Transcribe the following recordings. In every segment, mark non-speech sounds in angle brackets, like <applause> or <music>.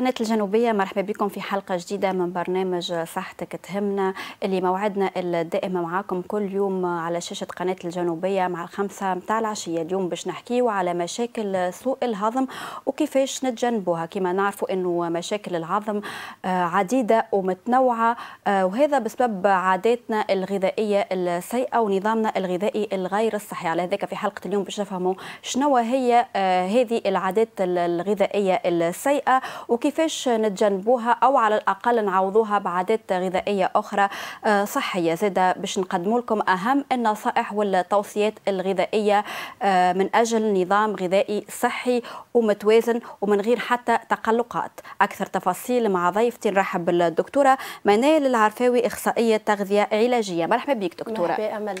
قناة الجنوبية مرحبا بكم في حلقة جديدة من برنامج صحتك تهمنا اللي موعدنا الدائم معاكم كل يوم على شاشة قناة الجنوبية مع الخمسة متاع العشية اليوم باش نحكيو على مشاكل سوء الهضم وكيفاش نتجنبوها كما نعرفوا أنه مشاكل العظم آه، عديدة ومتنوعة آه، وهذا بسبب عاداتنا الغذائية السيئة ونظامنا الغذائي الغير الصحي على ذلك في حلقة اليوم باش نفهموا شنو هي آه، هذه العادات الغذائية السيئة وكيف كيفاش نتجنبوها او على الاقل نعوضوها بعادات غذائيه اخرى آه، صحيه زاده باش نقدموا لكم اهم النصائح والتوصيات الغذائيه آه، من اجل نظام غذائي صحي ومتوازن ومن غير حتى تقلقات اكثر تفاصيل مع ضيفتي نرحب بالدكتوره منال العرفاوي اخصائيه تغذيه علاجيه مرحبا بك دكتوره مرحبا امل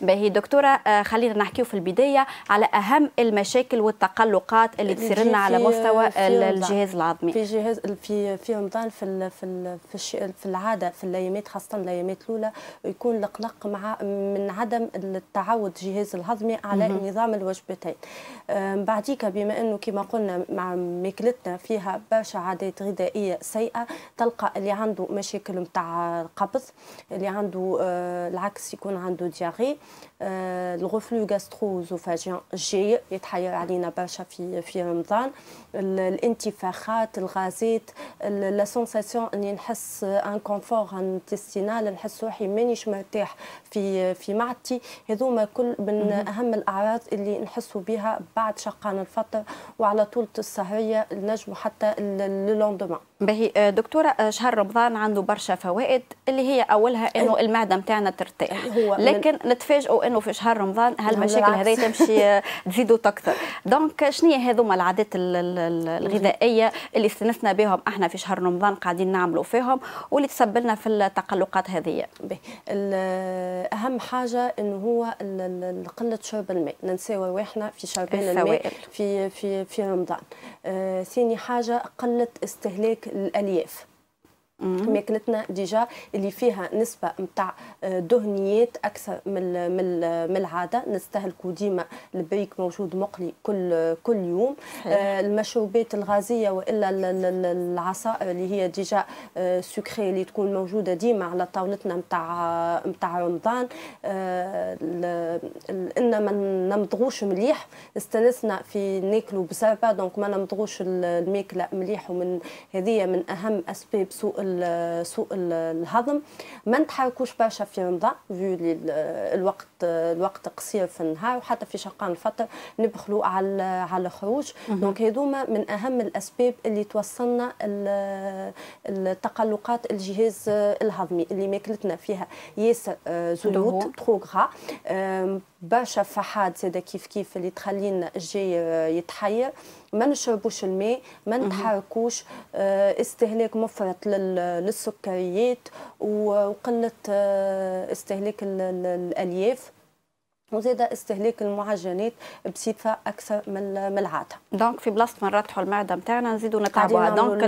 باهي دكتوره آه، خلينا نحكيو في البدايه على اهم المشاكل والتقلقات اللي تصير لنا على مستوى آه، الجهاز العظمي في جهاز في في رمضان في في في في, في العاده في الايامات خاصه الايامات الاولى يكون القلق مع من عدم التعود جهاز الهضمي على نظام الوجبتين بعديك بما انه كما قلنا مع ماكلتنا فيها برشا عادات غذائيه سيئه تلقى اللي عنده مشاكل نتاع قبض اللي عنده آه، العكس يكون عنده دياغي آه، الغفلو غاسترو ازوفاجيان جي يتحير علينا برشا في في رمضان الانتفاخات الغازات لا سونساسيون اني نحس ان كونفور انتستينال نحس روحي مانيش مرتاح في في معدتي هذوما كل من اهم الاعراض اللي نحسوا بها بعد شقان الفطر وعلى طول السهريه نجموا حتى للوندومان باهي آه، دكتوره آه، شهر رمضان عنده برشا فوائد اللي هي اولها انه المعده نتاعنا ترتاح لكن نتف يتفاجئوا انه في شهر رمضان هالمشاكل هذه تمشي آه، تزيد وتكثر دونك شنو هي هذوما العادات الغذائيه اللي استنسنا بهم احنا في شهر رمضان قاعدين نعملوا فيهم واللي تسبب لنا في التقلقات هذه اهم حاجه انه هو قله شرب الماء ننساو رواحنا في شربين الماء في في في رمضان آه، ثاني حاجه قله استهلاك الالياف ماكلتنا ديجا اللي فيها نسبه نتاع آه، دهنيات اكثر من من العاده نستهلكوا ديما البريك موجود مقلي كل كل يوم آه المشروبات الغازيه والا العصائر اللي هي ديجا آه سكري اللي تكون موجوده ديما على طاولتنا نتاع نتاع رمضان آه ان ما نمضغوش مليح استانسنا في ناكلوا بسرعه دونك ما نمضغوش الماكله مليح ومن هذه من اهم اسباب سوء سوء الهضم ما نتحركوش برشا في رمضان في الوقت الوقت قصير في النهار وحتى في شقان الفطر نبخلوا على على الخروج دونك هذوما من اهم الاسباب اللي توصلنا التقلقات الجهاز الهضمي اللي ماكلتنا فيها ياسر آه، زيوت ترو غرا برشا فحاد زادا كيف كيف اللي تخلينا الجي آه، يتحير ما نشربوش الماء ما نتحركوش آه، استهلاك مفرط لل للسكريات وقله آه، استهلاك الالياف وزاد استهلاك المعجنات بصفه اكثر من العاده دونك في بلاصه ما نرتحوا المعده نتاعنا نزيدوا نتعبوها دونك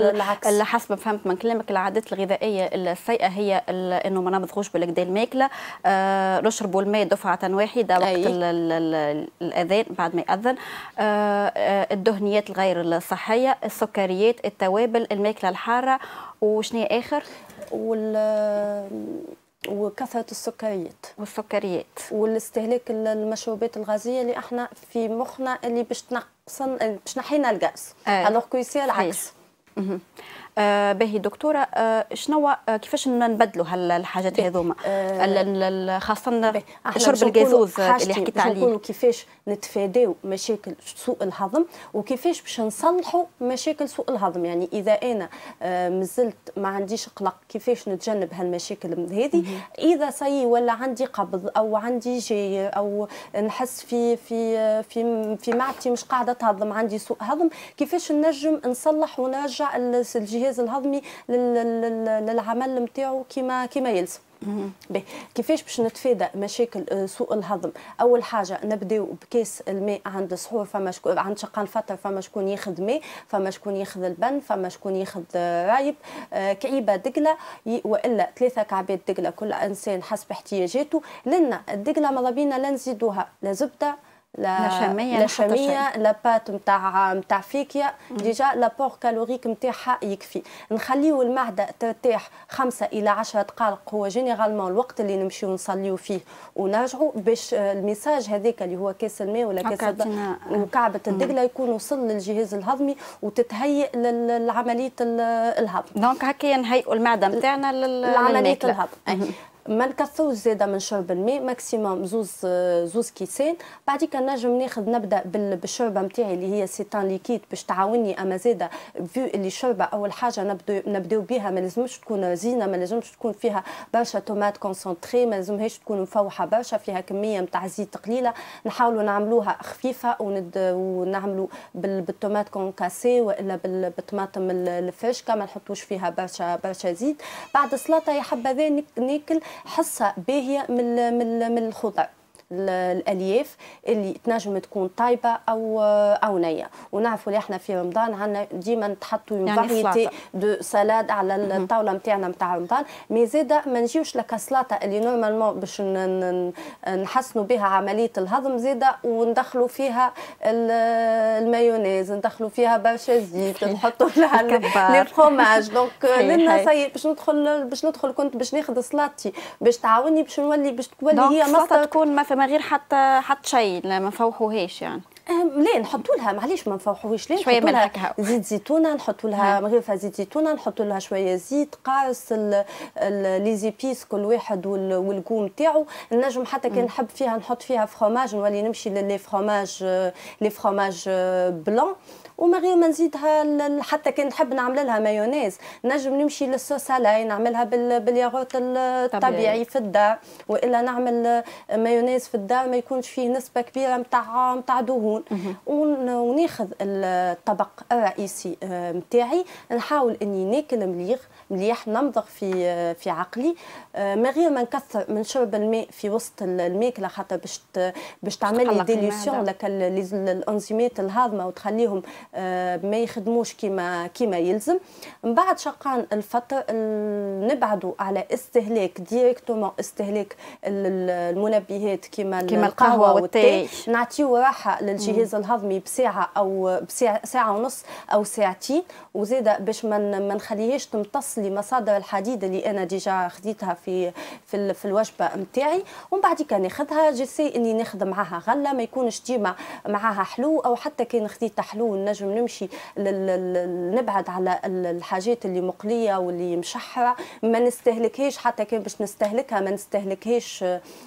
اللي حسب ما فهمت من كلامك العادات الغذائيه السيئه هي انه ما نمضغوش بالكدا الماكله آه نشربوا الماء دفعه واحده وقت ال الاذان بعد ما ياذن آه،, آه الدهنيات الغير الصحيه السكريات التوابل الماكله الحاره وشنو اخر وال وكثره السكريات والسكريات والاستهلاك المشروبات الغازيه اللي احنا في مخنا اللي باش تنقصن باش نحينا الجاز الوغ كو العكس آه باهي دكتوره آه شنو آه، كيفاش نبدلوا هالحاجات هذوما آه، خاصه شرب الجازوز اللي حكيت عليه كيفاش نتفاداو مشاكل سوء الهضم وكيفاش باش نصلحوا مشاكل سوء الهضم يعني اذا انا آه مازلت ما عنديش قلق كيفاش نتجنب هالمشاكل هذه اذا صي ولا عندي قبض او عندي جي او نحس في في في في معدتي مش قاعده تهضم عندي سوء هضم كيفاش نجم نصلح ونرجع الجهاز الجهاز الهضمي للعمل نتاعو كما كيما يلزم كيفاش باش نتفادى مشاكل آه، سوء الهضم اول حاجه نبداو بكاس الماء عند السحور فما شكون عند شقان فتره فما شكون ياخذ ماء فما شكون ياخذ البن فما شكون ياخذ آه، رايب آه، كعيبه دقله والا ثلاثه كعبات دقله كل انسان حسب احتياجاته لان الدقله ماذا بينا لا نزيدوها لا زبده لا شاميه لا شاميه لا بات نتاع نتاع فيكيا ديجا لابور كالوريك نتاعها يكفي نخليو المعده ترتاح خمسة الى 10 دقائق هو جينيرالمون الوقت اللي نمشيو نصليو فيه ونرجعوا باش الميساج هذاك اللي هو كاس الماء ولا كاس وكعبه الدقله يكون وصل للجهاز الهضمي وتتهيئ لعمليه الهضم دونك هكا نهيئوا المعده نتاعنا لعمليه الهضم ما نكثروش زاده من شرب الماء ماكسيموم زوز آه، زوز كيسين بعديك نجم ناخذ نبدا بالشوربه نتاعي اللي هي سيتان ليكيد باش تعاوني اما زاده فيو اللي شربه اول حاجه نبداو نبداو بها ما لازمش تكون رزينه ما لازمش تكون فيها برشا طوماط كونسونتري ما لازمهاش تكون مفوحه برشا فيها كميه نتاع زيت قليله نحاولوا نعملوها خفيفه وند... ونعملوا بالطوماط كونكاسي والا بالطماطم الفريش ما نحطوش فيها برشا برشا زيت بعد السلطه يا حبذا ناكل حصه باهيه من من الخضر الالياف اللي تنجم تكون طايبه او آه، او نيه ونعرفوا اللي احنا في رمضان عندنا ديما نحطوا يعني فاريتي دو سلاد على الطاوله نتاعنا نتاع رمضان مي زيد ما نجيوش لك اللي نورمالمون باش نحسنوا بها عمليه الهضم زيد وندخلوا فيها المايونيز ندخلوا فيها برشا زيت نحطوا لها لي فروماج دونك لنا سي باش ندخل باش ندخل كنت باش ناخذ سلاطتي باش تعاوني باش نولي باش تولي هي مصدر تكون مثلا من غير حتى حتى شيء ما فوحوهاش يعني ليه نحطوا لها معليش ما نفوحوهاش ليه شويه ملحكها زيت زيتونه نحطوا لها نعم. مغرفه زيت زيتونه نحطوا لها شويه زيت قارص لي زيبيس كل واحد والقوم نتاعو النجم حتى كان نحب فيها نحط فيها فرماج نولي نمشي للي فرماج لي فرماج بلون غير ما نزيدها حتى كان نحب نعمل لها مايونيز نجم نمشي للصوص علي نعملها بالياغوت الطبيعي في الدار والا نعمل مايونيز في الدار ما يكونش فيه نسبه كبيره نتاع نتاع دهون وناخذ الطبق الرئيسي نتاعي آه، نحاول اني ناكل مليح مليح نمضغ في في عقلي آه، من غير ما نكثر من شرب الماء في وسط الماكله خاطر باش باش تعمل لي ديليسيون لك الانزيمات الهاضمه وتخليهم آه، ما يخدموش كما كيما يلزم من بعد شقان الفطر نبعدوا على استهلاك ديريكتومون استهلاك المنبهات كما كيما القهوه والتاي نعطيو راحه للجهاز الهضمي بساعه او بساعه ساعه ونص او ساعتين وزاده باش ما نخليهاش تمتص لمصادر الحديد اللي انا ديجا خديتها في في, في الوجبه نتاعي ومن بعد كان ناخذها جسي اني ناخذ معاها غله ما يكونش ديما معاها حلو او حتى كان خديت حلو نجم نمشي نبعد على الحاجات اللي مقليه واللي مشحره ما نستهلكهاش حتى كان باش نستهلكها ما نستهلكهاش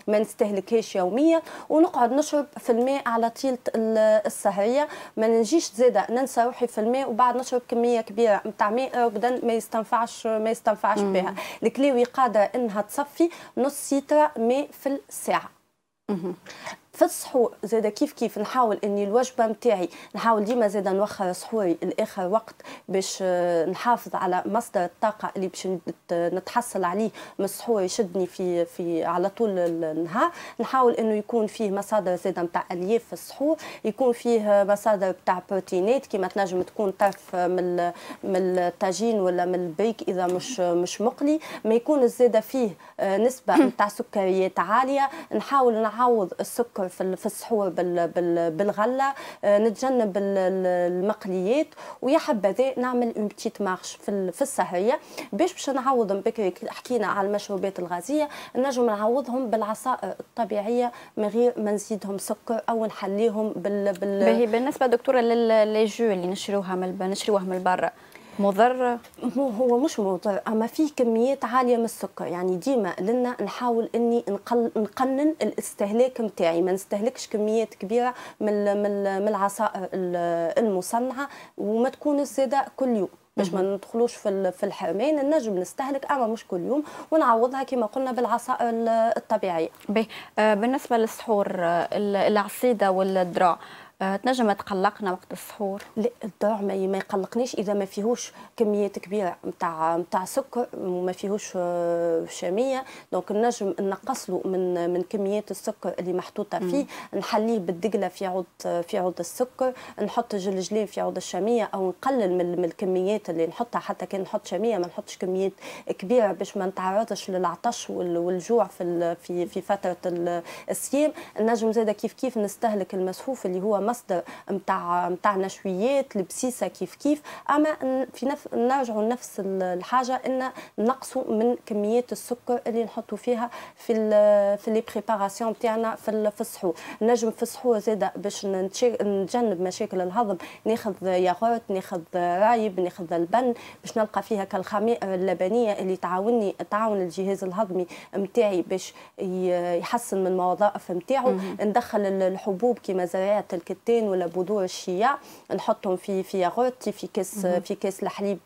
ما نستهلكهاش يوميا ونقعد نشرب في الماء على طيله السهريه ما نجيش زاده ننسى روحي في الماء وبعد نشرب كميه كبيره نتاع ماء ابدا ما يستنفعش ينفعش ما يستنفعش بها الكليوي قادره انها تصفي نص سيتره ماء في الساعه في السحور زاده كيف كيف نحاول اني الوجبه نتاعي نحاول ديما زاده نوخر سحوري لاخر وقت باش آه، نحافظ على مصدر الطاقه اللي باش نتحصل عليه من السحور يشدني في في على طول النهار نحاول انه يكون فيه مصادر زاده نتاع الياف في السحور يكون فيه آه، مصادر نتاع بروتينات كما تنجم تكون طرف آه، من من الطاجين ولا من البريك اذا مش مش مقلي ما يكون الزاده فيه نسبه نتاع <coughs> سكريات عاليه نحاول نعوض السكر في السحور بالغله آه، نتجنب المقليات ويا حبذا نعمل اون بتيت مارش في السهريه باش باش نعوضهم بكري حكينا على المشروبات الغازيه نجم نعوضهم بالعصائر الطبيعيه من غير ما نزيدهم سكر او نحليهم بال بال بالنسبه دكتوره جو اللي نشروها من نشروها من برا مضر هو مش مضر اما فيه كميات عاليه من السكر يعني ديما لنا نحاول اني نقل نقنن الاستهلاك نتاعي ما نستهلكش كميات كبيره من من العصائر المصنعه وما تكون الزياده كل يوم باش ما ندخلوش في في الحرمان نجم نستهلك اما مش كل يوم ونعوضها كما قلنا بالعصائر الطبيعيه. آه، بالنسبه للسحور آه، العصيده والذراع آه، تنجم تقلقنا وقت السحور لا الضوء ما, يقلقنيش اذا ما فيهوش كميات كبيره نتاع نتاع سكر وما فيهوش آه، شاميه دونك نجم نقص له من من كميات السكر اللي محطوطه فيه نحليه بالدقله في عود في عود السكر نحط جلجلين في عود الشاميه او نقلل من, الكميات اللي نحطها حتى كان نحط شاميه ما نحطش كميات كبيره باش ما نتعرضش للعطش والجوع في في فتره الصيام نجم زاده كيف كيف نستهلك المسحوف اللي هو مصدر نتاع نتاع نشويات لبسيسه كيف كيف اما في نف... نرجعوا لنفس الحاجه ان نقصوا من كميات السكر اللي نحطوا فيها في ال... في لي بريباراسيون نتاعنا في السحور نجم في السحور زاده باش نتجنب مشاكل الهضم ناخذ ياغورت ناخذ رايب ناخذ البن باش نلقى فيها كالخمائر اللبنيه اللي تعاوني تعاون الجهاز الهضمي نتاعي باش يحسن من الوظائف نتاعو ندخل الحبوب كما زراعه الكتاب البروتين ولا بذور الشيا نحطهم في في ياغورت في كاس في كاس الحليب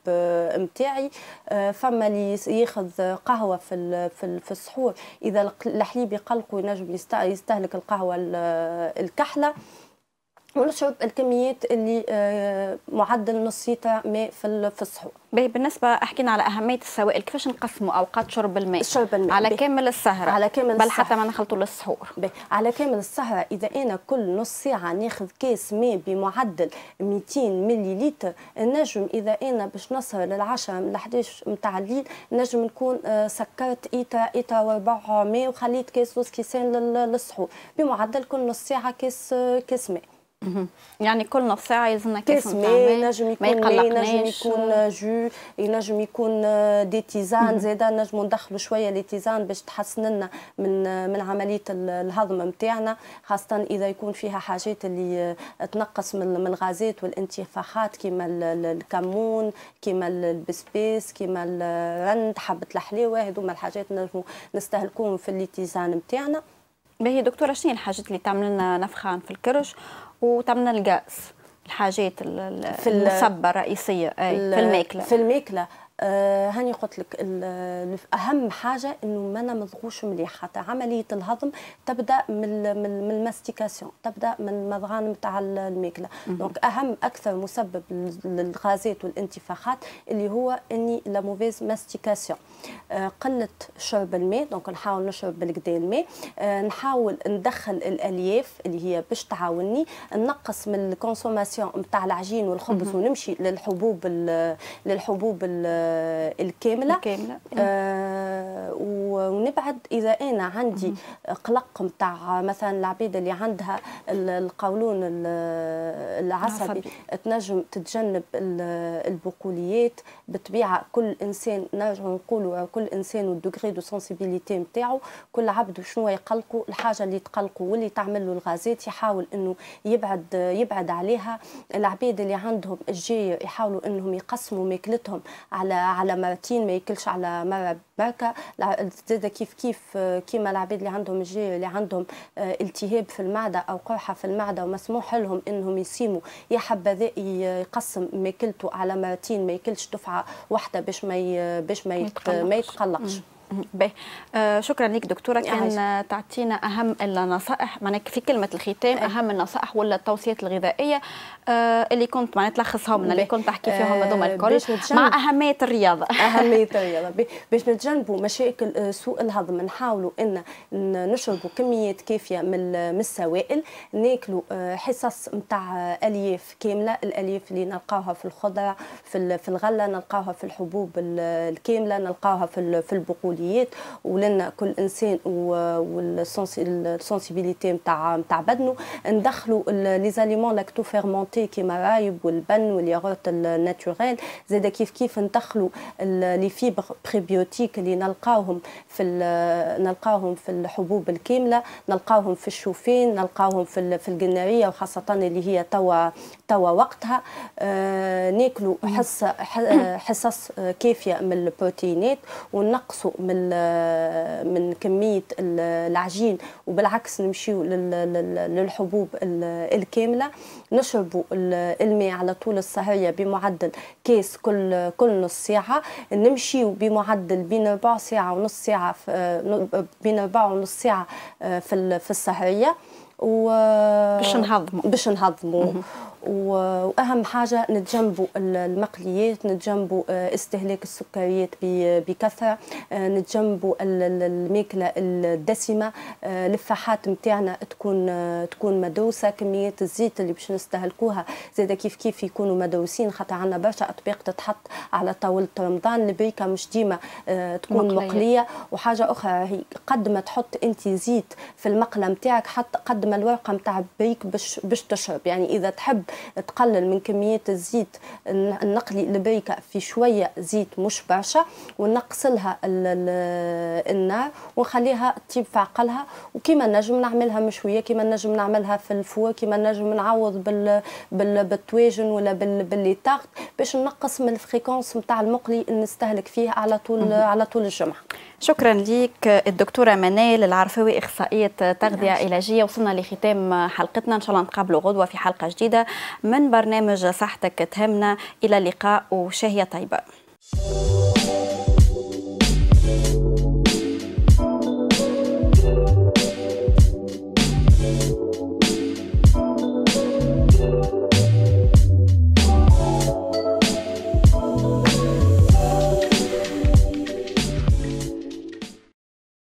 نتاعي آه، آه، فما اللي ياخذ قهوه في في السحور اذا الحليب يقلق ينجم يستهلك القهوه الكحله ونشرب الكميات اللي آه، معدل نص لتر ماء في في باهي بالنسبه حكينا على اهميه السوائل كيفاش نقسموا اوقات شرب الماء شرب الماء على كامل السهره على كامل بل حتى ما نخلطوا للسحور على كامل السهره اذا انا كل نص ساعه ناخذ كاس ماء بمعدل 200 مليليتر نجم اذا انا باش نسهر للعشره من 11 نتاع الليل نجم نكون آه، سكرت ايتا ايتا وربع ماء وخليت كاس نص كيسان للسحور بمعدل كل نص ساعه كاس آه، كاس ماء Mhm. يعني كل نص ساعه يلزمنا كاس ماء ينجم يكون ما ينجم يكون جو ينجم يكون دي آه، تيزان mhm. زاده نجم ندخلوا شويه لي تيزان باش تحسن لنا من من عمليه الهضم نتاعنا خاصه اذا يكون فيها حاجات اللي آه، تنقص من الغازات والانتفاخات كيما الكمون كيما البسبيس كيما الرند حبه الحليوه هذوما الحاجات نجموا نستهلكوهم في لي تيزان نتاعنا باهي دكتوره شنو الحاجات اللي تعمل لنا نفخان في الكرش وتمن الغاز الحاجات المصبه الرئيسيه في الماكله في الماكله آه هاني قلت لك اهم حاجه انه ما نمضغوش مليح حتى عمليه الهضم تبدا من من الماستيكاسيون تبدا من المضغان نتاع الماكله دونك اهم اكثر مسبب للغازات والانتفاخات اللي هو اني لا موفيز ماستيكاسيون آه قله شرب الماء دونك نحاول نشرب بالكدا الماء آه نحاول ندخل الالياف اللي هي باش تعاوني نقص من الكونسوماسيون نتاع العجين والخبز ونمشي للحبوب للحبوب آه، الكامله الكامله آه ونبعد اذا انا عندي قلق نتاع مثلا العبيد اللي عندها القولون العصبي تنجم تتجنب البقوليات بطبيعه كل انسان نرجعوا نقولوا كل انسان والدوغري دو سونسيبيليتي نتاعو كل عبد شنو يقلقه الحاجه اللي تقلقه واللي تعمل له الغازات يحاول انه يبعد يبعد عليها العبيد اللي عندهم الجي يحاولوا انهم يقسموا ماكلتهم على على مرتين ما ياكلش على مره بركه زاد كيف كيف آه، كيما العباد اللي عندهم جي اللي عندهم آه، التهاب في المعده او قرحه في المعده ومسموح لهم انهم يسيموا يا حبذا يقسم ماكلته على مرتين ما ياكلش دفعه واحده باش ما باش ما يتقلقش به آه شكرا لك دكتوره كان تعطينا اهم النصائح معناك في كلمه الختام إيه. اهم النصائح ولا التوصيات الغذائيه آه اللي كنت معناتها تلخصهم لنا اللي كنت تحكي فيهم آه، هذوما الكل مع اهميه الرياضه <laughs> اهميه <laughs> الرياضه باش نتجنبوا مشاكل آه، سوء الهضم نحاولوا ان نشربوا كميات كافيه من السوائل ناكلوا آه، حصص نتاع الياف كامله الالياف اللي نلقاوها في الخضره في الغله نلقاوها في الحبوب الكامله نلقاوها في البقول المسؤوليات ولنا كل انسان والسونسيبيليتي نتاع نتاع بدنه ندخلوا لي زاليمون لاكتو فيرمونتي كيما رايب والبن والياغورت الناتوريل زاد كيف كيف ندخلوا لي فيبر بريبيوتيك اللي نلقاوهم في نلقاوهم في الحبوب الكامله نلقاوهم في الشوفين نلقاوهم في في الجناريه وخاصه اللي هي توا توا وقتها آه، ناكلوا حصه حصص كافيه من البروتينات ونقصوا من آه، من كميه العجين وبالعكس نمشيو للحبوب الكامله نشربوا الماء على طول السهريه بمعدل كاس كل كل نص ساعه نمشيو بمعدل بين ربع ساعه ونص ساعه آه، بين ربع ونص ساعه آه، في السهريه و باش نهضموا باش نهضموا واهم حاجه نتجنبوا المقليات نتجنبوا آه، استهلاك السكريات بكثره آه، نتجنبوا الماكله الدسمه آه، الفاحات نتاعنا تكون تكون مدروسه كميات الزيت اللي باش نستهلكوها زاد كيف كيف يكونوا مدروسين خاطر عندنا برشا اطباق تتحط على طاوله رمضان البريكه مش ديما تكون مقلية. مقليه وحاجه اخرى هي قد ما تحط انت زيت في المقله نتاعك حتى قد ما الورقه نتاع البريك باش تشرب يعني اذا تحب تقلل من كمية الزيت النقلي البيكة في شوية زيت مش برشا ونقصلها النار ونخليها تطيب في عقلها وكيما نجم نعملها مشوية كيما نجم نعملها في الفوا كما نجم نعوض بال بال بالتواجن ولا بال باللي باش نقص من الفريكونس نتاع المقلي نستهلك فيه على طول على طول الجمعه شكرا لك الدكتوره منال العرفاوي اخصائيه تغذيه علاجيه نعم. وصلنا لختام حلقتنا ان شاء الله نتقابلوا غدوه في حلقه جديده من برنامج صحتك تهمنا الى اللقاء وشهيه طيبه